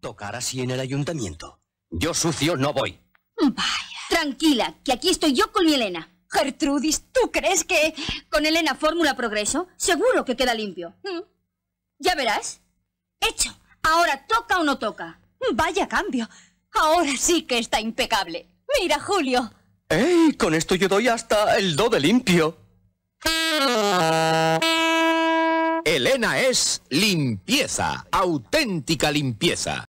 tocar así en el ayuntamiento. Yo sucio no voy. Vaya. Tranquila, que aquí estoy yo con mi Elena. Gertrudis, ¿tú crees que con Elena fórmula progreso? Seguro que queda limpio. ¿Mm? Ya verás. Hecho. Ahora toca o no toca. Vaya cambio. Ahora sí que está impecable. Mira, Julio. ¡Ey! Con esto yo doy hasta el do de limpio. Elena es limpieza, auténtica limpieza.